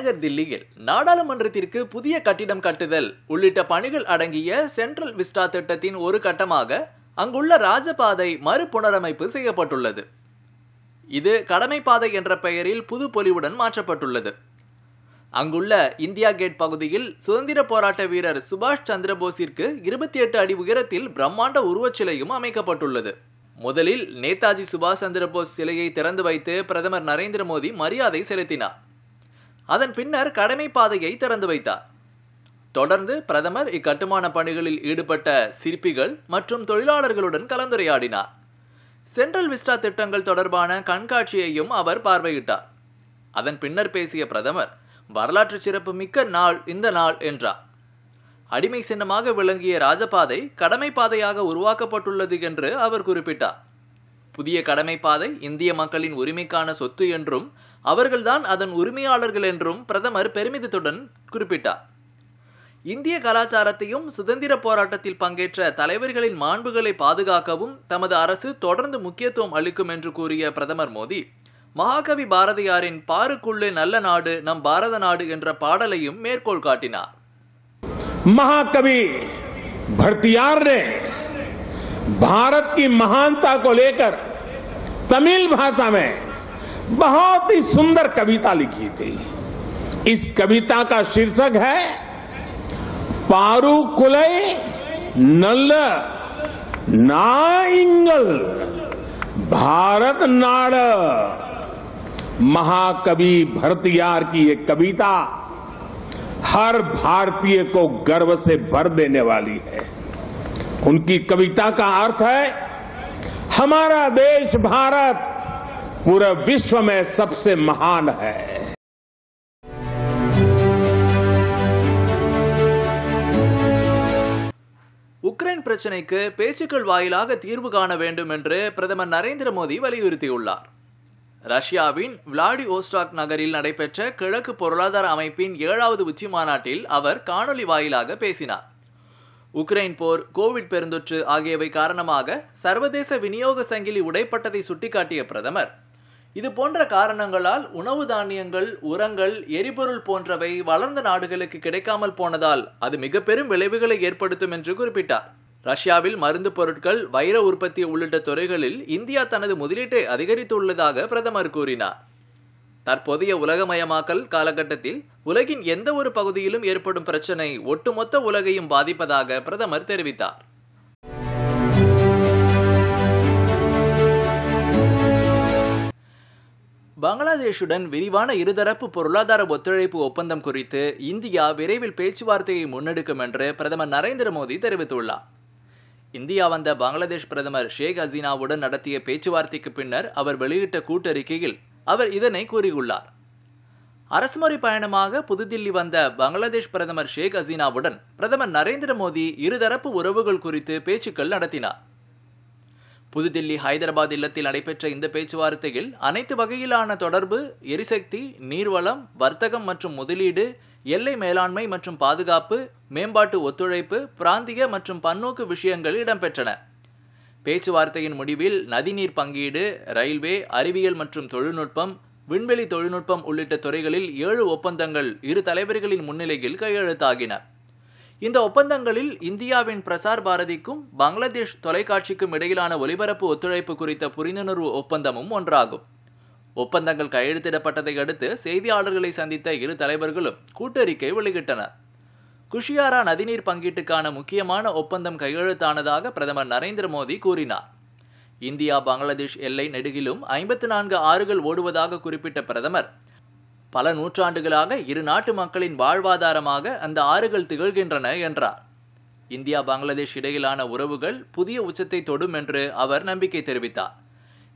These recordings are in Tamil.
தலைநகர் தில்லியில் நாடாளுமன்றத்திற்கு புதிய கட்டிடம் கட்டுதல் உள்ளிட்ட பணிகள் அடங்கிய சென்ட்ரல் விஸ்டா திட்டத்தின் ஒரு கட்டமாக அங்குள்ள ராஜபாதை மறுபுனரமைப்பு செய்யப்பட்டுள்ளது இது பாதை என்ற பெயரில் புது பொலிவுடன் மாற்றப்பட்டுள்ளது அங்குள்ள இந்தியா கேட் பகுதியில் சுதந்திர போராட்ட வீரர் சுபாஷ் சந்திரபோஸிற்கு இருபத்தி எட்டு அடி உயரத்தில் பிரம்மாண்ட உருவச்சிலையும் அமைக்கப்பட்டுள்ளது முதலில் நேதாஜி சுபாஷ் சந்திரபோஸ் சிலையை திறந்து வைத்து பிரதமர் நரேந்திர மோடி மரியாதை செலுத்தினார் அதன் பின்னர் கடமை பாதையை திறந்து வைத்தார் தொடர்ந்து பிரதமர் இக்கட்டுமான பணிகளில் ஈடுபட்ட சிற்பிகள் மற்றும் தொழிலாளர்களுடன் கலந்துரையாடினார் சென்ட்ரல் விஸ்டா திட்டங்கள் தொடர்பான கண்காட்சியையும் அவர் பார்வையிட்டார் அதன் பின்னர் பேசிய பிரதமர் வரலாற்று சிறப்பு மிக்க நாள் இந்த நாள் என்றார் அடிமை சின்னமாக விளங்கிய ராஜபாதை கடமை பாதையாக உருவாக்கப்பட்டுள்ளது என்று அவர் குறிப்பிட்டார் புதிய கடமை பாதை இந்திய மக்களின் உரிமைக்கான சொத்து என்றும் அவர்கள்தான் அதன் உரிமையாளர்கள் என்றும் பிரதமர் பெருமிதத்துடன் குறிப்பிட்டார் இந்திய கலாச்சாரத்தையும் சுதந்திர போராட்டத்தில் பங்கேற்ற தலைவர்களின் மாண்புகளை பாதுகாக்கவும் தமது அரசு தொடர்ந்து முக்கியத்துவம் அளிக்கும் என்று கூறிய பிரதமர் மோடி மகாகவி பாரதியாரின் பாருக்குள்ளே நல்ல நாடு நம் பாரத நாடு என்ற பாடலையும் மேற்கோள் காட்டினார் மகாகவி भरतियार பாரத் கி மகான்தா महानता को தமிழ் तमिल बहुत ही सुंदर कविता लिखी थी इस कविता का शीर्षक है पारू कुल नल नाइंगल भारत नाड़ महाकवि भरतियार की ये कविता हर भारतीय को गर्व से भर देने वाली है उनकी कविता का अर्थ है हमारा देश भारत पूरे विश्व में सबसे महान है உக்ரைன் பிரச்சினைக்கு பேச்சுக்கள் வாயிலாக தீர்வு காண வேண்டும் என்று பிரதமர் நரேந்திர மோடி வலியுறுத்தியுள்ளார் ரஷ்யாவின் ஓஸ்டாக் நகரில் நடைபெற்ற கிழக்கு பொருளாதார அமைப்பின் ஏழாவது உச்சி மாநாட்டில் அவர் காணொலி வாயிலாக பேசினார் உக்ரைன் போர் கோவிட் பெருந்தொற்று ஆகியவை காரணமாக சர்வதேச விநியோக சங்கிலி உடைப்பட்டதை சுட்டிக்காட்டிய பிரதமர் இது போன்ற காரணங்களால் உணவு தானியங்கள் உரங்கள் எரிபொருள் போன்றவை வளர்ந்த நாடுகளுக்கு கிடைக்காமல் போனதால் அது மிக பெரும் விளைவுகளை ஏற்படுத்தும் என்று குறிப்பிட்டார் ரஷ்யாவில் மருந்து பொருட்கள் வைர உற்பத்தி உள்ளிட்ட துறைகளில் இந்தியா தனது முதலீட்டை அதிகரித்துள்ளதாக பிரதமர் கூறினார் தற்போதைய உலகமயமாக்கல் காலகட்டத்தில் உலகின் எந்த ஒரு பகுதியிலும் ஏற்படும் பிரச்சனை ஒட்டுமொத்த உலகையும் பாதிப்பதாக பிரதமர் தெரிவித்தார் பங்களாதேஷுடன் விரிவான இருதரப்பு பொருளாதார ஒத்துழைப்பு ஒப்பந்தம் குறித்து இந்தியா விரைவில் பேச்சுவார்த்தையை முன்னெடுக்கும் என்று பிரதமர் நரேந்திர மோடி தெரிவித்துள்ளார் இந்தியா வந்த பங்களாதேஷ் பிரதமர் ஷேக் ஹசீனாவுடன் நடத்திய பேச்சுவார்த்தைக்கு பின்னர் அவர் வெளியிட்ட கூட்டறிக்கையில் அவர் இதனை கூறியுள்ளார் அரசுமுறை பயணமாக புதுதில்லி வந்த பங்களாதேஷ் பிரதமர் ஷேக் ஹசீனாவுடன் பிரதமர் நரேந்திர மோடி இருதரப்பு உறவுகள் குறித்து பேச்சுக்கள் நடத்தினார் புதுதில்லி ஹைதராபாத் இல்லத்தில் நடைபெற்ற இந்த பேச்சுவார்த்தையில் அனைத்து வகையிலான தொடர்பு எரிசக்தி நீர்வளம் வர்த்தகம் மற்றும் முதலீடு எல்லை மேலாண்மை மற்றும் பாதுகாப்பு மேம்பாட்டு ஒத்துழைப்பு பிராந்திய மற்றும் பன்னோக்கு விஷயங்கள் இடம்பெற்றன பேச்சுவார்த்தையின் முடிவில் நதிநீர் பங்கீடு ரயில்வே அறிவியல் மற்றும் தொழில்நுட்பம் விண்வெளி தொழில்நுட்பம் உள்ளிட்ட துறைகளில் ஏழு ஒப்பந்தங்கள் இரு தலைவர்களின் முன்னிலையில் கையெழுத்தாகின இந்த ஒப்பந்தங்களில் இந்தியாவின் பிரசார் பாரதிக்கும் பங்களாதேஷ் தொலைக்காட்சிக்கும் இடையிலான ஒலிபரப்பு ஒத்துழைப்பு குறித்த புரிந்துணர்வு ஒப்பந்தமும் ஒன்றாகும் ஒப்பந்தங்கள் கையெழுத்திடப்பட்டதை அடுத்து செய்தியாளர்களை சந்தித்த இரு தலைவர்களும் கூட்டறிக்கை வெளியிட்டனர் குஷியாரா நதிநீர் பங்கீட்டுக்கான முக்கியமான ஒப்பந்தம் கையெழுத்தானதாக பிரதமர் நரேந்திர மோடி கூறினார் இந்தியா பங்களாதேஷ் எல்லை நெடுகிலும் ஐம்பத்தி நான்கு ஆறுகள் ஓடுவதாக குறிப்பிட்ட பிரதமர் பல நூற்றாண்டுகளாக இரு நாட்டு மக்களின் வாழ்வாதாரமாக அந்த ஆறுகள் திகழ்கின்றன என்றார் இந்தியா பங்களாதேஷ் இடையிலான உறவுகள் புதிய உச்சத்தை தொடும் என்று அவர் நம்பிக்கை தெரிவித்தார்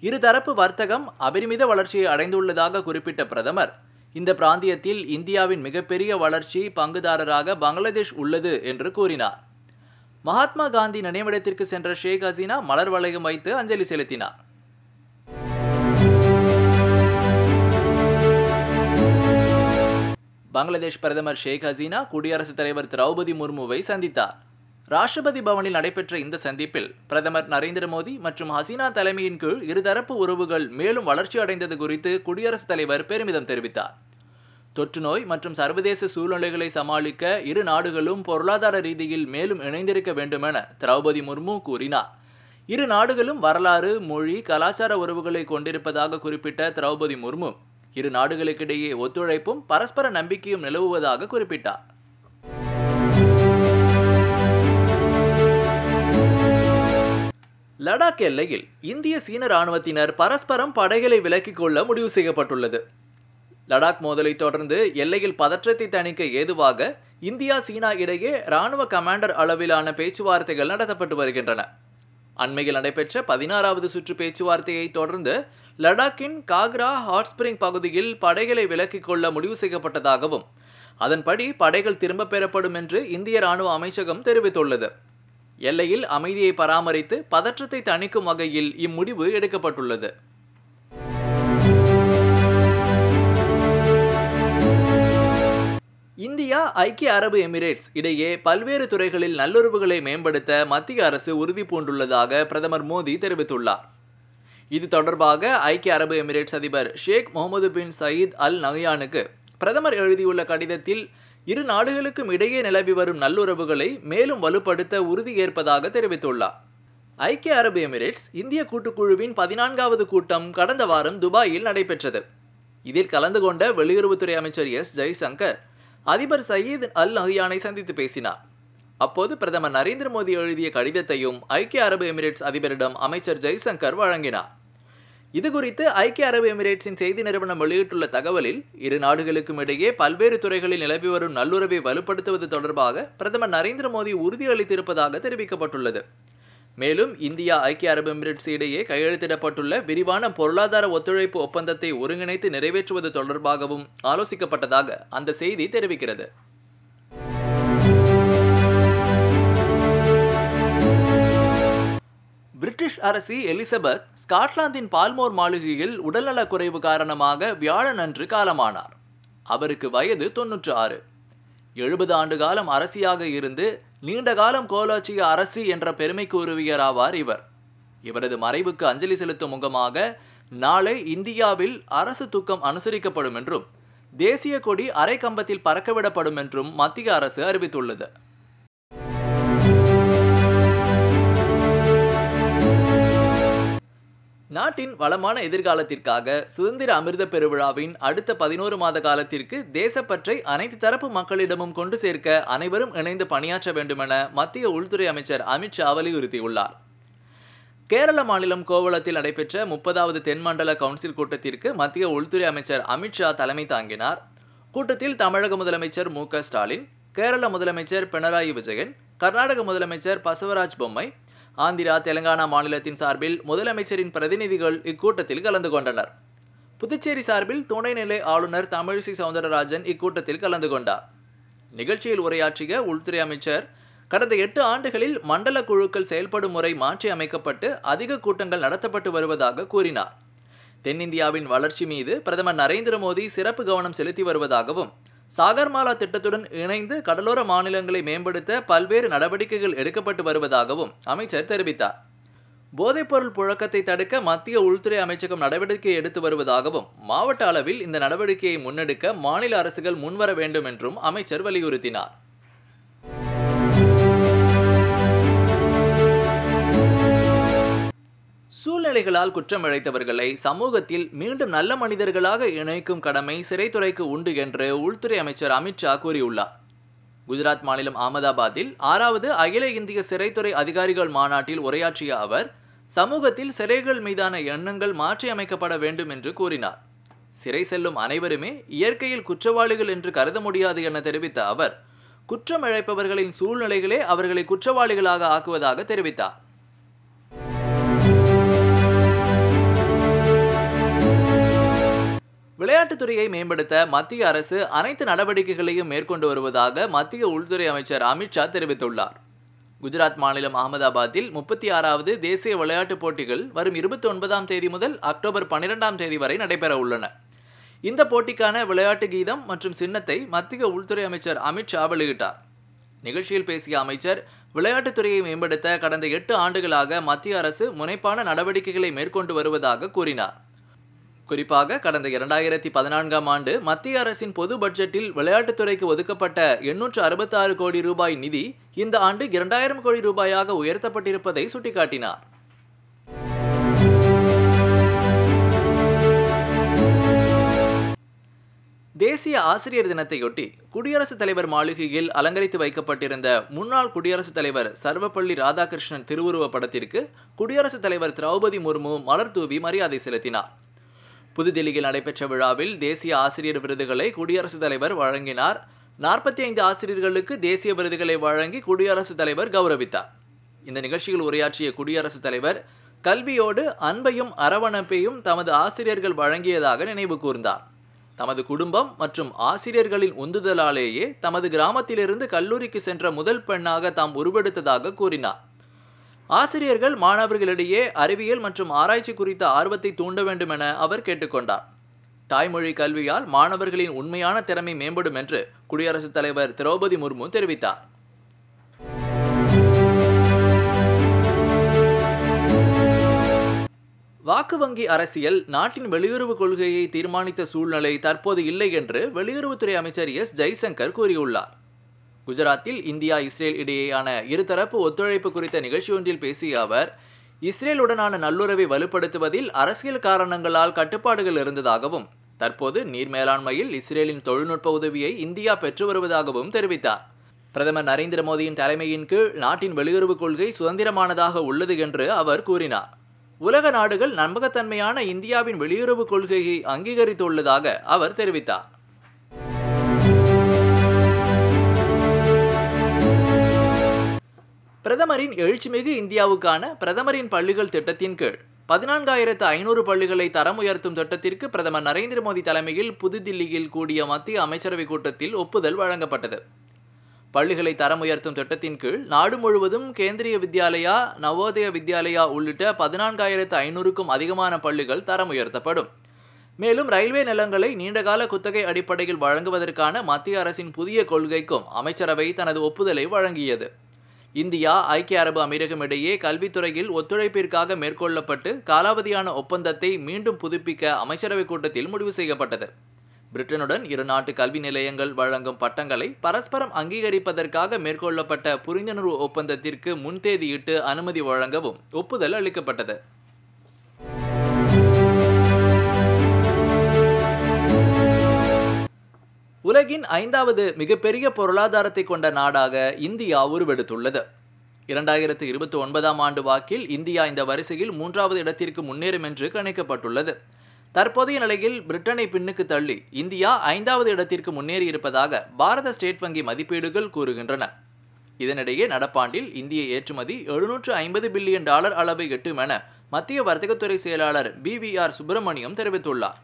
இருதரப்பு வர்த்தகம் அபரிமித வளர்ச்சியை அடைந்துள்ளதாக குறிப்பிட்ட பிரதமர் இந்த பிராந்தியத்தில் இந்தியாவின் மிகப்பெரிய வளர்ச்சி பங்குதாரராக பங்களாதேஷ் உள்ளது என்று கூறினார் மகாத்மா காந்தி நினைவிடத்திற்கு சென்ற ஷேக் ஹசீனா மலர் வளையம் வைத்து அஞ்சலி செலுத்தினார் பங்களாதேஷ் பிரதமர் ஷேக் ஹசீனா குடியரசுத் தலைவர் திரௌபதி முர்முவை சந்தித்தார் ராஷ்டிரபதி பவனில் நடைபெற்ற இந்த சந்திப்பில் பிரதமர் நரேந்திர மோடி மற்றும் ஹசீனா தலைமையின் கீழ் இருதரப்பு உறவுகள் மேலும் வளர்ச்சி அடைந்தது குறித்து குடியரசுத் தலைவர் பெருமிதம் தெரிவித்தார் தொற்றுநோய் மற்றும் சர்வதேச சூழ்நிலைகளை சமாளிக்க இரு நாடுகளும் பொருளாதார ரீதியில் மேலும் இணைந்திருக்க வேண்டுமென திரௌபதி முர்மு கூறினார் இரு நாடுகளும் வரலாறு மொழி கலாச்சார உறவுகளை கொண்டிருப்பதாக குறிப்பிட்ட திரௌபதி முர்மு இரு நாடுகளுக்கிடையே ஒத்துழைப்பும் பரஸ்பர நம்பிக்கையும் நிலவுவதாக குறிப்பிட்டார் லடாக் எல்லையில் இந்திய சீன ராணுவத்தினர் பரஸ்பரம் படைகளை விலக்கிக் கொள்ள முடிவு செய்யப்பட்டுள்ளது லடாக் மோதலை தொடர்ந்து எல்லையில் பதற்றத்தை தணிக்க ஏதுவாக இந்தியா சீனா இடையே ராணுவ கமாண்டர் அளவிலான பேச்சுவார்த்தைகள் நடத்தப்பட்டு வருகின்றன அண்மையில் நடைபெற்ற பதினாறாவது சுற்று பேச்சுவார்த்தையை தொடர்ந்து லடாக்கின் காக்ரா ஹாட்ஸ்பிரிங் பகுதியில் படைகளை விலக்கிக் கொள்ள முடிவு செய்யப்பட்டதாகவும் அதன்படி படைகள் திரும்பப் பெறப்படும் என்று இந்திய ராணுவ அமைச்சகம் தெரிவித்துள்ளது எல்லையில் அமைதியை பராமரித்து பதற்றத்தை தணிக்கும் வகையில் இம்முடிவு எடுக்கப்பட்டுள்ளது இந்தியா ஐக்கிய அரபு எமிரேட்ஸ் இடையே பல்வேறு துறைகளில் நல்லுறவுகளை மேம்படுத்த மத்திய அரசு உறுதிபூண்டுள்ளதாக பிரதமர் மோடி தெரிவித்துள்ளார் இது தொடர்பாக ஐக்கிய அரபு எமிரேட்ஸ் அதிபர் ஷேக் முகமது பின் சயீத் அல் நகையானுக்கு பிரதமர் எழுதியுள்ள கடிதத்தில் இரு நாடுகளுக்கும் இடையே நிலவி வரும் நல்லுறவுகளை மேலும் வலுப்படுத்த உறுதியேற்பதாக தெரிவித்துள்ளார் ஐக்கிய அரபு எமிரேட்ஸ் இந்திய கூட்டுக்குழுவின் பதினான்காவது கூட்டம் கடந்த வாரம் துபாயில் நடைபெற்றது இதில் கலந்து கொண்ட வெளியுறவுத்துறை அமைச்சர் எஸ் ஜெய்சங்கர் அதிபர் சயீத் அல் நஹியானை சந்தித்து பேசினார் அப்போது பிரதமர் நரேந்திர மோடி எழுதிய கடிதத்தையும் ஐக்கிய அரபு எமிரேட்ஸ் அதிபரிடம் அமைச்சர் ஜெய்சங்கர் வழங்கினார் இது குறித்து ஐக்கிய அரபு எமிரேட்ஸின் செய்தி நிறுவனம் வெளியிட்டுள்ள தகவலில் இரு நாடுகளுக்கும் இடையே பல்வேறு துறைகளில் நிலவி வரும் நல்லுறவை வலுப்படுத்துவது தொடர்பாக பிரதமர் நரேந்திர மோடி உறுதியளித்திருப்பதாக தெரிவிக்கப்பட்டுள்ளது மேலும் இந்தியா ஐக்கிய அரபு எமிரேட்ஸ் இடையே கையெழுத்திடப்பட்டுள்ள விரிவான பொருளாதார ஒத்துழைப்பு ஒப்பந்தத்தை ஒருங்கிணைத்து நிறைவேற்றுவது தொடர்பாகவும் ஆலோசிக்கப்பட்டதாக அந்த செய்தி தெரிவிக்கிறது பிரிட்டிஷ் அரசி எலிசபெத் ஸ்காட்லாந்தின் பால்மோர் மாளிகையில் உடல்நலக் குறைவு காரணமாக வியாழன் அன்று காலமானார் அவருக்கு வயது தொன்னூற்று ஆறு எழுபது ஆண்டு காலம் அரசியாக இருந்து நீண்ட காலம் கோலாச்சிய அரசி என்ற பெருமைக்கு உருவியராவார் இவர் இவரது மறைவுக்கு அஞ்சலி செலுத்தும் முகமாக நாளை இந்தியாவில் அரசு தூக்கம் அனுசரிக்கப்படும் என்றும் தேசிய கொடி அரை கம்பத்தில் பறக்கவிடப்படும் என்றும் மத்திய அரசு அறிவித்துள்ளது நாட்டின் வளமான எதிர்காலத்திற்காக சுதந்திர அமிர்த பெருவிழாவின் அடுத்த பதினோரு மாத காலத்திற்கு தேசப்பற்றை அனைத்து தரப்பு மக்களிடமும் கொண்டு சேர்க்க அனைவரும் இணைந்து பணியாற்ற வேண்டுமென மத்திய உள்துறை அமைச்சர் அமித்ஷா வலியுறுத்தியுள்ளார் கேரள மாநிலம் கோவளத்தில் நடைபெற்ற முப்பதாவது தென்மண்டல கவுன்சில் கூட்டத்திற்கு மத்திய உள்துறை அமைச்சர் அமித்ஷா தலைமை தாங்கினார் கூட்டத்தில் தமிழக முதலமைச்சர் மு ஸ்டாலின் கேரள முதலமைச்சர் பினராயி விஜயன் கர்நாடக முதலமைச்சர் பசவராஜ் பொம்மை ஆந்திரா தெலங்கானா மாநிலத்தின் சார்பில் முதலமைச்சரின் பிரதிநிதிகள் இக்கூட்டத்தில் கலந்து கொண்டனர் புதுச்சேரி சார்பில் துணைநிலை ஆளுநர் தமிழிசை சவுந்தரராஜன் இக்கூட்டத்தில் கலந்து கொண்டார் நிகழ்ச்சியில் உரையாற்றிய உள்துறை அமைச்சர் கடந்த எட்டு ஆண்டுகளில் மண்டல குழுக்கள் செயல்படும் முறை மாற்றி அமைக்கப்பட்டு அதிக கூட்டங்கள் நடத்தப்பட்டு வருவதாக கூறினார் தென்னிந்தியாவின் வளர்ச்சி மீது பிரதமர் நரேந்திர மோடி சிறப்பு கவனம் செலுத்தி வருவதாகவும் சாகர்மாலா திட்டத்துடன் இணைந்து கடலோர மாநிலங்களை மேம்படுத்த பல்வேறு நடவடிக்கைகள் எடுக்கப்பட்டு வருவதாகவும் அமைச்சர் தெரிவித்தார் போதைப்பொருள் புழக்கத்தை தடுக்க மத்திய உள்துறை அமைச்சகம் நடவடிக்கை எடுத்து வருவதாகவும் மாவட்ட அளவில் இந்த நடவடிக்கையை முன்னெடுக்க மாநில அரசுகள் முன்வர வேண்டும் என்றும் அமைச்சர் வலியுறுத்தினார் சூழ்நிலைகளால் குற்றம் இழைத்தவர்களை சமூகத்தில் மீண்டும் நல்ல மனிதர்களாக இணைக்கும் கடமை சிறைத்துறைக்கு உண்டு என்று உள்துறை அமைச்சர் அமித்ஷா கூறியுள்ளார் குஜராத் மாநிலம் அகமதாபாத்தில் ஆறாவது அகில இந்திய சிறைத்துறை அதிகாரிகள் மாநாட்டில் உரையாற்றிய அவர் சமூகத்தில் சிறைகள் மீதான எண்ணங்கள் மாற்றியமைக்கப்பட வேண்டும் என்று கூறினார் சிறை செல்லும் அனைவருமே இயற்கையில் குற்றவாளிகள் என்று கருத முடியாது என தெரிவித்த அவர் குற்றம் இழைப்பவர்களின் சூழ்நிலைகளே அவர்களை குற்றவாளிகளாக ஆக்குவதாக தெரிவித்தார் விளையாட்டுத்துறையை மேம்படுத்த மத்திய அரசு அனைத்து நடவடிக்கைகளையும் மேற்கொண்டு வருவதாக மத்திய உள்துறை அமைச்சர் அமித்ஷா தெரிவித்துள்ளார் குஜராத் மாநிலம் அகமதாபாத்தில் முப்பத்தி ஆறாவது தேசிய விளையாட்டுப் போட்டிகள் வரும் இருபத்தி ஒன்பதாம் தேதி முதல் அக்டோபர் பன்னிரெண்டாம் தேதி வரை நடைபெற உள்ளன இந்த போட்டிக்கான விளையாட்டு கீதம் மற்றும் சின்னத்தை மத்திய உள்துறை அமைச்சர் அமித்ஷா வெளியிட்டார் நிகழ்ச்சியில் பேசிய அமைச்சர் விளையாட்டுத்துறையை மேம்படுத்த கடந்த எட்டு ஆண்டுகளாக மத்திய அரசு முனைப்பான நடவடிக்கைகளை மேற்கொண்டு வருவதாக கூறினார் குறிப்பாக கடந்த இரண்டாயிரத்தி பதினான்காம் ஆண்டு மத்திய அரசின் பொது பட்ஜெட்டில் விளையாட்டுத்துறைக்கு ஒதுக்கப்பட்ட எண்ணூற்று அறுபத்தாறு கோடி ரூபாய் நிதி இந்த ஆண்டு இரண்டாயிரம் கோடி ரூபாயாக உயர்த்தப்பட்டிருப்பதை சுட்டிக்காட்டினார் தேசிய ஆசிரியர் தினத்தையொட்டி குடியரசுத் தலைவர் மாளிகையில் அலங்கரித்து வைக்கப்பட்டிருந்த முன்னாள் குடியரசுத் தலைவர் சர்வப்பள்ளி ராதாகிருஷ்ணன் திருவுருவ படத்திற்கு குடியரசுத் தலைவர் திரௌபதி முர்மு மலர் தூவி மரியாதை செலுத்தினார் புதுதில்லியில் நடைபெற்ற விழாவில் தேசிய ஆசிரியர் விருதுகளை குடியரசுத் தலைவர் வழங்கினார் நாற்பத்தி ஐந்து ஆசிரியர்களுக்கு தேசிய விருதுகளை வழங்கி குடியரசுத் தலைவர் கௌரவித்தார் இந்த நிகழ்ச்சியில் உரையாற்றிய குடியரசுத் தலைவர் கல்வியோடு அன்பையும் அரவணைப்பையும் தமது ஆசிரியர்கள் வழங்கியதாக நினைவு கூர்ந்தார் தமது குடும்பம் மற்றும் ஆசிரியர்களின் உந்துதலாலேயே தமது கிராமத்திலிருந்து கல்லூரிக்கு சென்ற முதல் பெண்ணாக தாம் உருவெடுத்ததாக கூறினார் ஆசிரியர்கள் மாணவர்களிடையே அறிவியல் மற்றும் ஆராய்ச்சி குறித்த ஆர்வத்தை தூண்ட வேண்டும் என அவர் கேட்டுக்கொண்டார் தாய்மொழி கல்வியால் மாணவர்களின் உண்மையான திறமை மேம்படும் என்று குடியரசுத் தலைவர் திரௌபதி முர்மு தெரிவித்தார் வாக்கு வங்கி அரசியல் நாட்டின் வெளியுறவு கொள்கையை தீர்மானித்த சூழ்நிலை தற்போது இல்லை என்று வெளியுறவுத்துறை அமைச்சர் எஸ் ஜெய்சங்கர் கூறியுள்ளார் குஜராத்தில் இந்தியா இஸ்ரேல் இடையேயான இருதரப்பு ஒத்துழைப்பு குறித்த நிகழ்ச்சி ஒன்றில் பேசிய அவர் இஸ்ரேலுடனான நல்லுறவை வலுப்படுத்துவதில் அரசியல் காரணங்களால் கட்டுப்பாடுகள் இருந்ததாகவும் தற்போது நீர் மேலாண்மையில் இஸ்ரேலின் தொழில்நுட்ப உதவியை இந்தியா பெற்று வருவதாகவும் தெரிவித்தார் பிரதமர் நரேந்திர மோடியின் தலைமையின் கீழ் நாட்டின் வெளியுறவு கொள்கை சுதந்திரமானதாக உள்ளது என்று அவர் கூறினார் உலக நாடுகள் நம்பகத்தன்மையான இந்தியாவின் வெளியுறவு கொள்கையை அங்கீகரித்துள்ளதாக அவர் தெரிவித்தார் பிரதமரின் எழுச்சிமிகு இந்தியாவுக்கான பிரதமரின் பள்ளிகள் திட்டத்தின் கீழ் பதினான்காயிரத்து ஐநூறு பள்ளிகளை தரம் உயர்த்தும் திட்டத்திற்கு பிரதமர் நரேந்திர மோடி தலைமையில் புதுதில்லியில் கூடிய மத்திய அமைச்சரவைக் கூட்டத்தில் ஒப்புதல் வழங்கப்பட்டது பள்ளிகளை தரம் உயர்த்தும் திட்டத்தின் கீழ் நாடு முழுவதும் கேந்திரிய வித்யாலயா நவோதய வித்யாலயா உள்ளிட்ட பதினான்காயிரத்து ஐநூறுக்கும் அதிகமான பள்ளிகள் தரம் உயர்த்தப்படும் மேலும் ரயில்வே நிலங்களை நீண்டகால குத்தகை அடிப்படையில் வழங்குவதற்கான மத்திய அரசின் புதிய கொள்கைக்கும் அமைச்சரவை தனது ஒப்புதலை வழங்கியது இந்தியா ஐக்கிய அரபு அமீரகம் இடையே கல்வித்துறையில் ஒத்துழைப்பிற்காக மேற்கொள்ளப்பட்டு காலாவதியான ஒப்பந்தத்தை மீண்டும் புதுப்பிக்க அமைச்சரவைக் கூட்டத்தில் முடிவு செய்யப்பட்டது பிரிட்டனுடன் இரு நாட்டு கல்வி நிலையங்கள் வழங்கும் பட்டங்களை பரஸ்பரம் அங்கீகரிப்பதற்காக மேற்கொள்ளப்பட்ட புரிந்துணர்வு ஒப்பந்தத்திற்கு முன்தேதியிட்டு அனுமதி வழங்கவும் ஒப்புதல் அளிக்கப்பட்டது உலகின் ஐந்தாவது மிகப்பெரிய பொருளாதாரத்தை கொண்ட நாடாக இந்தியா உருவெடுத்துள்ளது இரண்டாயிரத்தி இருபத்தி ஒன்பதாம் ஆண்டு வாக்கில் இந்தியா இந்த வரிசையில் மூன்றாவது இடத்திற்கு முன்னேறும் என்று கணிக்கப்பட்டுள்ளது தற்போதைய நிலையில் பிரிட்டனை பின்னுக்கு தள்ளி இந்தியா ஐந்தாவது இடத்திற்கு முன்னேறியிருப்பதாக பாரத ஸ்டேட் வங்கி மதிப்பீடுகள் கூறுகின்றன இதனிடையே நடப்பாண்டில் இந்திய ஏற்றுமதி எழுநூற்று ஐம்பது பில்லியன் டாலர் அளவை எட்டும் என மத்திய வர்த்தகத்துறை செயலாளர் பி வி ஆர் சுப்பிரமணியம் தெரிவித்துள்ளார்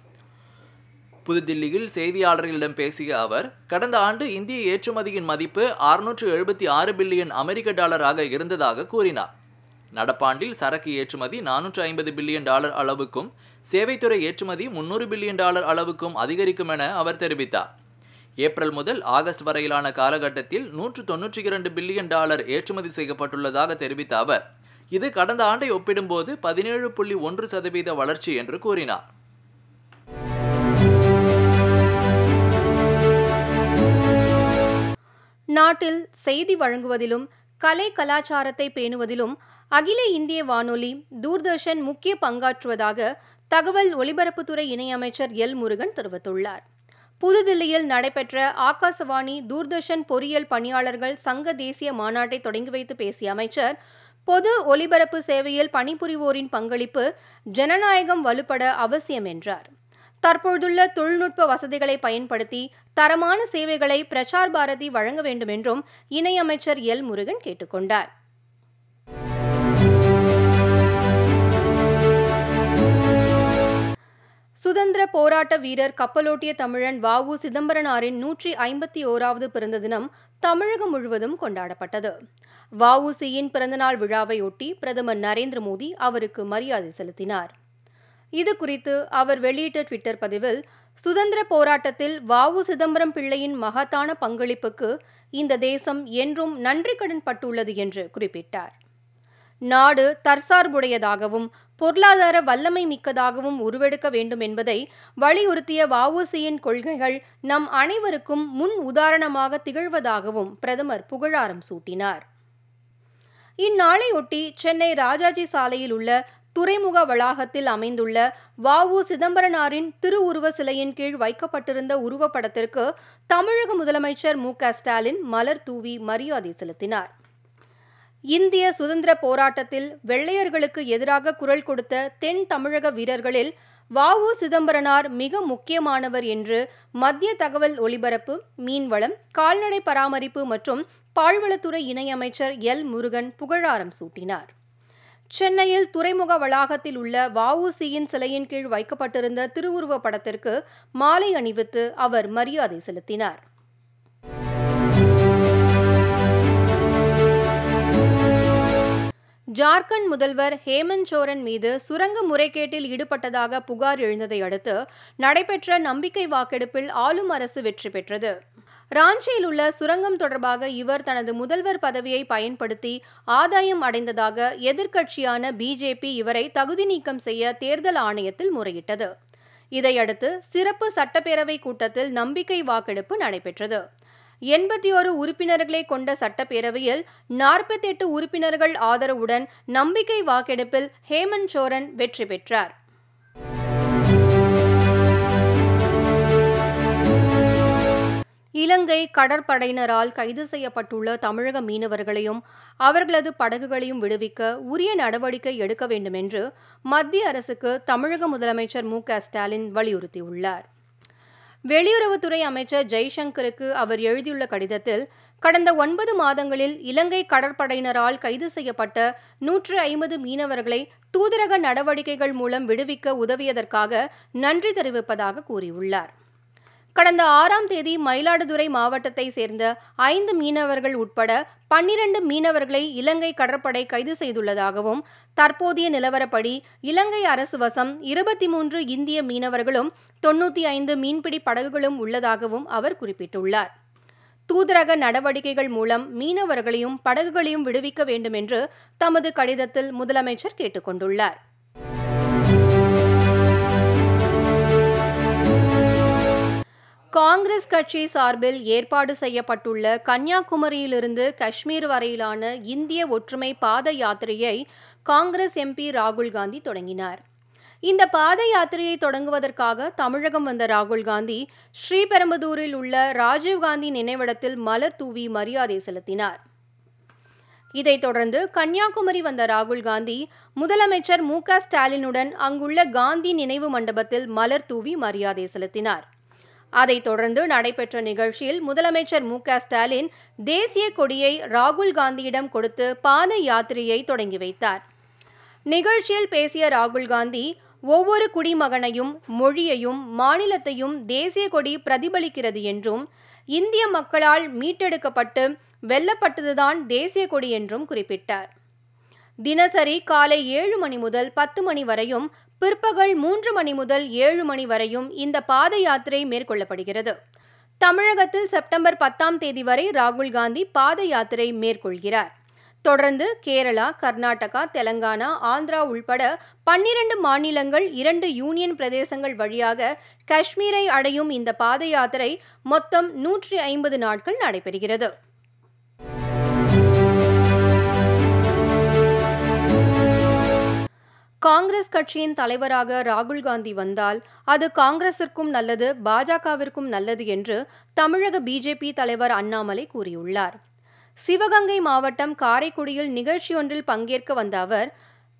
புதுதில்லியில் செய்தியாளர்களிடம் பேசிய அவர் கடந்த ஆண்டு இந்திய ஏற்றுமதியின் மதிப்பு அறுநூற்று எழுபத்தி ஆறு பில்லியன் அமெரிக்க டாலராக இருந்ததாக கூறினார் நடப்பாண்டில் சரக்கு ஏற்றுமதி நானூற்று ஐம்பது பில்லியன் டாலர் அளவுக்கும் சேவைத்துறை ஏற்றுமதி முன்னூறு பில்லியன் டாலர் அளவுக்கும் அதிகரிக்கும் என அவர் தெரிவித்தார் ஏப்ரல் முதல் ஆகஸ்ட் வரையிலான காலகட்டத்தில் நூற்று தொன்னூற்றி இரண்டு பில்லியன் டாலர் ஏற்றுமதி செய்யப்பட்டுள்ளதாக தெரிவித்த அவர் இது கடந்த ஆண்டை ஒப்பிடும்போது பதினேழு புள்ளி ஒன்று சதவீத வளர்ச்சி என்று கூறினார் நாட்டில் செய்தி வழங்குவதிலும் கலை கலாச்சாரத்தை பேணுவதிலும் அகில இந்திய வானொலி தூர்தர்ஷன் முக்கிய பங்காற்றுவதாக தகவல் ஒலிபரப்புத்துறை இணையமைச்சர் எல் முருகன் தெரிவித்துள்ளார் புதுதில்லியில் நடைபெற்ற ஆகாசவாணி தூர்தர்ஷன் பொறியியல் பணியாளர்கள் சங்க தேசிய மாநாட்டை தொடங்கி வைத்து பேசிய அமைச்சர் பொது ஒலிபரப்பு சேவையில் பணிபுரிவோரின் பங்களிப்பு ஜனநாயகம் வலுப்பட அவசியம் என்றார் தற்பொழுதுள்ள தொழில்நுட்ப வசதிகளை பயன்படுத்தி தரமான சேவைகளை பிரசார் பாரதி வழங்க வேண்டும் என்றும் இணையமைச்சர் எல் முருகன் கேட்டுக்கொண்டார் சுதந்திர போராட்ட வீரர் கப்பலோட்டிய தமிழன் வாவு சிதம்பரனாரின் நூற்றி ஐம்பத்தி ஓராவது பிறந்த தினம் தமிழகம் முழுவதும் கொண்டாடப்பட்டது சியின் பிறந்தநாள் விழாவையொட்டி பிரதமர் நரேந்திர மோடி அவருக்கு மரியாதை செலுத்தினார் இது குறித்து அவர் வெளியிட்ட ட்விட்டர் பதிவில் சுதந்திர போராட்டத்தில் வாவு சிதம்பரம் பிள்ளையின் மகத்தான பங்களிப்புக்கு இந்த தேசம் என்றும் நன்றி கடன் பட்டுள்ளது என்று குறிப்பிட்டார் நாடு தற்சார்புடையதாகவும் பொருளாதார வல்லமை மிக்கதாகவும் உருவெடுக்க வேண்டும் என்பதை வலியுறுத்திய வவுசியின் கொள்கைகள் நம் அனைவருக்கும் முன் உதாரணமாக திகழ்வதாகவும் பிரதமர் புகழாரம் சூட்டினார் இந்நாளையொட்டி சென்னை ராஜாஜி சாலையில் உள்ள துறைமுக வளாகத்தில் அமைந்துள்ள உ சிதம்பரனாரின் திருவுருவ சிலையின் கீழ் வைக்கப்பட்டிருந்த உருவப்படத்திற்கு தமிழக முதலமைச்சர் மு ஸ்டாலின் மலர் தூவி மரியாதை செலுத்தினார் இந்திய சுதந்திர போராட்டத்தில் வெள்ளையர்களுக்கு எதிராக குரல் கொடுத்த தென் தமிழக வீரர்களில் உ சிதம்பரனார் மிக முக்கியமானவர் என்று மத்திய தகவல் ஒலிபரப்பு மீன்வளம் கால்நடை பராமரிப்பு மற்றும் பால்வளத்துறை இணையமைச்சர் எல் முருகன் புகழாரம் சூட்டினார் சென்னையில் துறைமுக வளாகத்தில் உள்ள வவுசியின் சிலையின் கீழ் வைக்கப்பட்டிருந்த திருவுருவ படத்திற்கு மாலை அணிவித்து அவர் மரியாதை செலுத்தினார் ஜார்க்கண்ட் முதல்வர் ஹேமந்த் சோரன் மீது சுரங்க முறைகேட்டில் ஈடுபட்டதாக புகார் எழுந்ததை அடுத்து நடைபெற்ற நம்பிக்கை வாக்கெடுப்பில் ஆளும் அரசு வெற்றி பெற்றது ராஞ்சியில் உள்ள சுரங்கம் தொடர்பாக இவர் தனது முதல்வர் பதவியை பயன்படுத்தி ஆதாயம் அடைந்ததாக எதிர்க்கட்சியான பிஜேபி இவரை தகுதி நீக்கம் செய்ய தேர்தல் ஆணையத்தில் முறையிட்டது இதையடுத்து சிறப்பு சட்டப்பேரவை கூட்டத்தில் நம்பிக்கை வாக்கெடுப்பு நடைபெற்றது எண்பத்தி ஓரு உறுப்பினர்களை கொண்ட சட்டப்பேரவையில் நாற்பத்தி எட்டு உறுப்பினர்கள் ஆதரவுடன் நம்பிக்கை வாக்கெடுப்பில் ஹேமந்த் சோரன் வெற்றி பெற்றார் இலங்கை கடற்படையினரால் கைது செய்யப்பட்டுள்ள தமிழக மீனவர்களையும் அவர்களது படகுகளையும் விடுவிக்க உரிய நடவடிக்கை எடுக்க வேண்டும் என்று மத்திய அரசுக்கு தமிழக முதலமைச்சர் மு ஸ்டாலின் வலியுறுத்தியுள்ளார் வெளியுறவுத்துறை அமைச்சர் ஜெய்சங்கருக்கு அவர் எழுதியுள்ள கடிதத்தில் கடந்த ஒன்பது மாதங்களில் இலங்கை கடற்படையினரால் கைது செய்யப்பட்ட நூற்று ஐம்பது மீனவர்களை தூதரக நடவடிக்கைகள் மூலம் விடுவிக்க உதவியதற்காக நன்றி தெரிவிப்பதாக கூறியுள்ளார் கடந்த ஆறாம் தேதி மயிலாடுதுறை மாவட்டத்தை சேர்ந்த ஐந்து மீனவர்கள் உட்பட பன்னிரண்டு மீனவர்களை இலங்கை கடற்படை கைது செய்துள்ளதாகவும் தற்போதைய நிலவரப்படி இலங்கை அரசு வசம் இருபத்தி மூன்று இந்திய மீனவர்களும் தொன்னூற்றி ஐந்து மீன்பிடி படகுகளும் உள்ளதாகவும் அவர் குறிப்பிட்டுள்ளார் தூதரக நடவடிக்கைகள் மூலம் மீனவர்களையும் படகுகளையும் விடுவிக்க வேண்டும் என்று தமது கடிதத்தில் முதலமைச்சர் கேட்டுக்கொண்டுள்ளார் காங்கிரஸ் கட்சி சார்பில் ஏற்பாடு செய்யப்பட்டுள்ள கன்னியாகுமரியிலிருந்து காஷ்மீர் வரையிலான இந்திய ஒற்றுமை பாத யாத்திரையை காங்கிரஸ் எம்பி ராகுல் காந்தி தொடங்கினார் இந்த பாத யாத்திரையை தொடங்குவதற்காக தமிழகம் வந்த ராகுல் காந்தி ஸ்ரீபெரும்புதூரில் உள்ள ராஜீவ்காந்தி நினைவிடத்தில் மலர் தூவி மரியாதை செலுத்தினார் இதைத் தொடர்ந்து கன்னியாகுமரி வந்த ராகுல் காந்தி முதலமைச்சர் மு க ஸ்டாலினுடன் அங்குள்ள காந்தி நினைவு மண்டபத்தில் மலர் தூவி மரியாதை செலுத்தினார் அதைத் தொடர்ந்து நடைபெற்ற நிகழ்ச்சியில் முதலமைச்சர் மு ஸ்டாலின் தேசிய கொடியை ராகுல் காந்தியிடம் கொடுத்து பாத யாத்திரையை தொடங்கி வைத்தார் நிகழ்ச்சியில் பேசிய ராகுல் காந்தி ஒவ்வொரு குடிமகனையும் மொழியையும் மாநிலத்தையும் தேசிய கொடி பிரதிபலிக்கிறது என்றும் இந்திய மக்களால் மீட்டெடுக்கப்பட்டு வெல்லப்பட்டதுதான் தேசிய கொடி என்றும் குறிப்பிட்டார் தினசரி காலை ஏழு மணி முதல் பத்து மணி வரையும் பிற்பகல் மூன்று மணி முதல் ஏழு மணி வரையும் இந்த பாத யாத்திரை மேற்கொள்ளப்படுகிறது தமிழகத்தில் செப்டம்பர் பத்தாம் தேதி வரை ராகுல் காந்தி பாத யாத்திரை மேற்கொள்கிறார் தொடர்ந்து கேரளா கர்நாடகா தெலங்கானா ஆந்திரா உள்பட பன்னிரண்டு மாநிலங்கள் இரண்டு யூனியன் பிரதேசங்கள் வழியாக காஷ்மீரை அடையும் இந்த பாத யாத்திரை மொத்தம் நூற்றி ஐம்பது நாட்கள் நடைபெறுகிறது காங்கிரஸ் கட்சியின் தலைவராக ராகுல் காந்தி வந்தால் அது காங்கிரசிற்கும் நல்லது பாஜகவிற்கும் நல்லது என்று தமிழக பிஜேபி தலைவர் அண்ணாமலை கூறியுள்ளார் சிவகங்கை மாவட்டம் காரைக்குடியில் நிகழ்ச்சியொன்றில் பங்கேற்க வந்த அவர்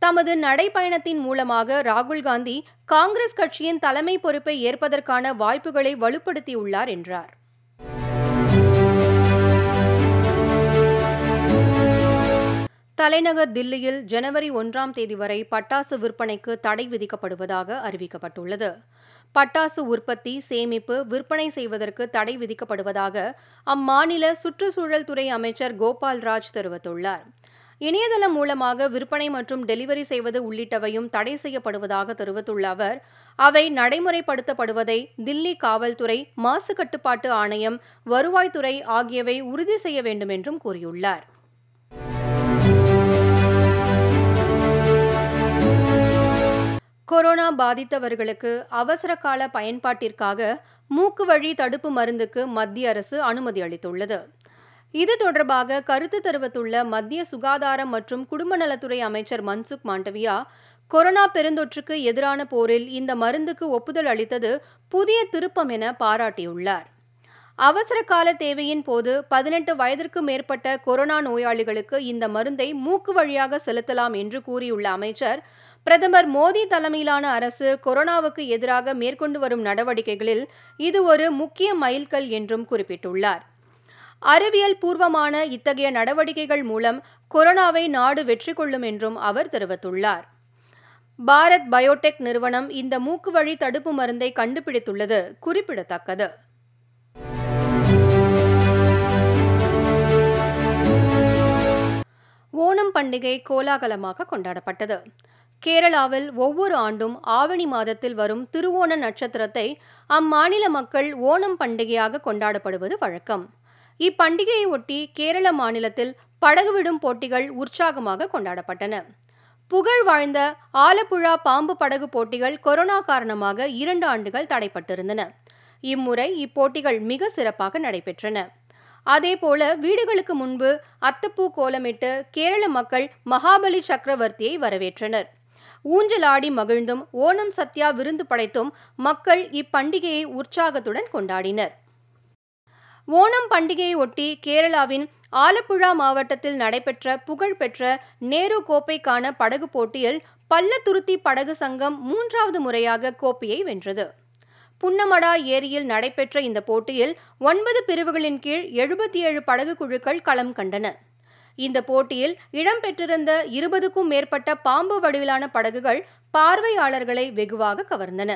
தமது நடைப்பயணத்தின் மூலமாக ராகுல் காந்தி காங்கிரஸ் கட்சியின் தலைமை பொறுப்பை ஏற்பதற்கான வாய்ப்புகளை வலுப்படுத்தியுள்ளார் என்றார் தலைநகர் தில்லியில் ஜனவரி ஒன்றாம் தேதி வரை பட்டாசு விற்பனைக்கு தடை விதிக்கப்படுவதாக அறிவிக்கப்பட்டுள்ளது பட்டாசு உற்பத்தி சேமிப்பு விற்பனை செய்வதற்கு தடை விதிக்கப்படுவதாக அம்மாநில சுற்றுச்சூழல் துறை அமைச்சர் கோபால் ராஜ் தெரிவித்துள்ளார் இணையதளம் மூலமாக விற்பனை மற்றும் டெலிவரி செய்வது உள்ளிட்டவையும் தடை செய்யப்படுவதாக தெரிவித்துள்ள அவர் அவை நடைமுறைப்படுத்தப்படுவதை தில்லி காவல்துறை மாசு கட்டுப்பாட்டு ஆணையம் வருவாய்த்துறை ஆகியவை உறுதி செய்ய வேண்டும் என்றும் கூறியுள்ளார் கொரோனா பாதித்தவர்களுக்கு அவசர கால பயன்பாட்டிற்காக மூக்கு வழி தடுப்பு மருந்துக்கு மத்திய அரசு அனுமதி அளித்துள்ளது இது தொடர்பாக கருத்து தெரிவித்துள்ள மத்திய சுகாதாரம் மற்றும் குடும்ப நலத்துறை அமைச்சர் மன்சுக் மாண்டவியா கொரோனா பெருந்தொற்றுக்கு எதிரான போரில் இந்த மருந்துக்கு ஒப்புதல் அளித்தது புதிய திருப்பம் என பாராட்டியுள்ளார் அவசர கால தேவையின் போது பதினெட்டு வயதிற்கு மேற்பட்ட கொரோனா நோயாளிகளுக்கு இந்த மருந்தை மூக்கு வழியாக செலுத்தலாம் என்று கூறியுள்ள அமைச்சர் பிரதமர் மோடி தலைமையிலான அரசு கொரோனாவுக்கு எதிராக மேற்கொண்டு வரும் நடவடிக்கைகளில் இது ஒரு முக்கிய மைல்கல் என்றும் குறிப்பிட்டுள்ளார் அறிவியல் பூர்வமான இத்தகைய நடவடிக்கைகள் மூலம் கொரோனாவை நாடு வெற்றி கொள்ளும் என்றும் அவர் தெரிவித்துள்ளார் பாரத் பயோடெக் நிறுவனம் இந்த மூக்கு வழி தடுப்பு மருந்தை கண்டுபிடித்துள்ளது குறிப்பிடத்தக்கது ஓணம் பண்டிகை கோலாகலமாக கொண்டாடப்பட்டது கேரளாவில் ஒவ்வொரு ஆண்டும் ஆவணி மாதத்தில் வரும் திருவோண நட்சத்திரத்தை அம்மாநில மக்கள் ஓணம் பண்டிகையாக கொண்டாடப்படுவது வழக்கம் இப்பண்டிகையை ஒட்டி கேரள மாநிலத்தில் படகு விடும் போட்டிகள் உற்சாகமாக கொண்டாடப்பட்டன புகழ் வாழ்ந்த ஆலப்புழா பாம்பு படகு போட்டிகள் கொரோனா காரணமாக இரண்டு ஆண்டுகள் தடைப்பட்டிருந்தன இம்முறை இப்போட்டிகள் மிக சிறப்பாக நடைபெற்றன அதேபோல வீடுகளுக்கு முன்பு அத்தப்பூ கோலமிட்டு கேரள மக்கள் மகாபலி சக்கரவர்த்தியை வரவேற்றனர் ஊஞ்சலாடி மகிழ்ந்தும் ஓணம் சத்யா விருந்து படைத்தும் மக்கள் இப்பண்டிகையை உற்சாகத்துடன் கொண்டாடினர் ஓணம் பண்டிகையை ஒட்டி கேரளாவின் ஆலப்புழா மாவட்டத்தில் நடைபெற்ற புகழ்பெற்ற நேரு கோப்பைக்கான படகு போட்டியில் பள்ளத்துருத்தி படகு சங்கம் மூன்றாவது முறையாக கோப்பையை வென்றது புன்னமடா ஏரியில் நடைபெற்ற இந்த போட்டியில் ஒன்பது பிரிவுகளின் கீழ் எழுபத்தி ஏழு படகு குழுக்கள் களம் கண்டன இந்த போட்டியில் இடம்பெற்றிருந்த இருபதுக்கும் மேற்பட்ட பாம்பு வடிவிலான படகுகள் பார்வையாளர்களை வெகுவாக கவர்ந்தன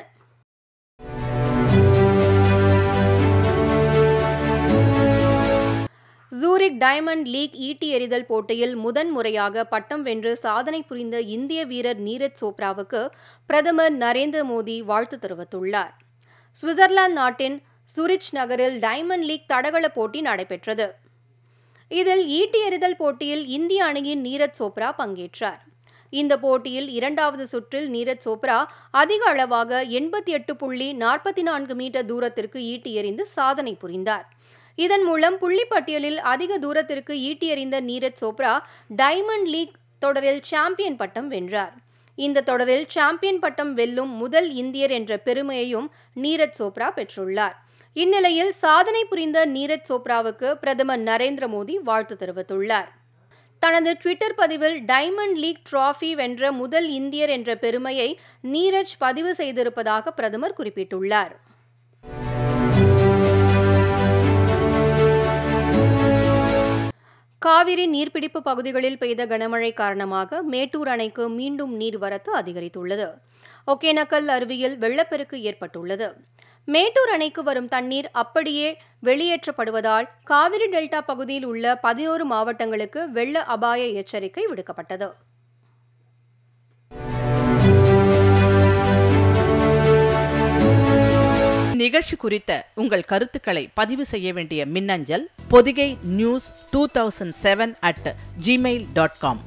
சூரிக் டைமண்ட் லீக் ஈட்டி எறிதல் போட்டியில் முதன் முறையாக பட்டம் வென்று சாதனை புரிந்த இந்திய வீரர் நீரஜ் சோப்ராவுக்கு பிரதமர் நரேந்திர மோடி வாழ்த்து தெரிவித்துள்ளார் சுவிட்சர்லாந்து நாட்டின் சுரிச் நகரில் டைமண்ட் லீக் தடகள போட்டி நடைபெற்றது இதில் ஈட்டி எறிதல் போட்டியில் இந்திய அணியின் நீரஜ் சோப்ரா பங்கேற்றார் இந்த போட்டியில் இரண்டாவது சுற்றில் நீரஜ் சோப்ரா அதிக அளவாக எண்பத்தி எட்டு புள்ளி நாற்பத்தி நான்கு மீட்டர் தூரத்திற்கு ஈட்டி எறிந்து சாதனை புரிந்தார் இதன் மூலம் புள்ளிப்பட்டியலில் அதிக தூரத்திற்கு ஈட்டி எறிந்த நீரஜ் சோப்ரா டைமண்ட் லீக் தொடரில் சாம்பியன் பட்டம் வென்றார் இந்த தொடரில் சாம்பியன் பட்டம் வெல்லும் முதல் இந்தியர் என்ற பெருமையையும் நீரஜ் சோப்ரா பெற்றுள்ளார் இந்நிலையில் சாதனை புரிந்த நீரஜ் சோப்ராவுக்கு பிரதமர் நரேந்திர மோடி வாழ்த்து தெரிவித்துள்ளார் தனது ட்விட்டர் பதிவில் டைமண்ட் லீக் டிராஃபி வென்ற முதல் இந்தியர் என்ற பெருமையை நீரஜ் பதிவு செய்திருப்பதாக பிரதமர் குறிப்பிட்டுள்ளார் காவிரி நீர்பிடிப்பு பகுதிகளில் பெய்த கனமழை காரணமாக மேட்டூர் அணைக்கு மீண்டும் நீர்வரத்து அதிகரித்துள்ளது ஒகேனக்கல் அருவியில் வெள்ளப்பெருக்கு ஏற்பட்டுள்ளது மேட்டூர் அணைக்கு வரும் தண்ணீர் அப்படியே வெளியேற்றப்படுவதால் காவிரி டெல்டா பகுதியில் உள்ள பதினோரு மாவட்டங்களுக்கு வெள்ள அபாய எச்சரிக்கை விடுக்கப்பட்டது நிகழ்ச்சி குறித்த உங்கள் கருத்துக்களை பதிவு செய்ய வேண்டிய மின்னஞ்சல் Podhigai news two thousand seven at Gmail dot com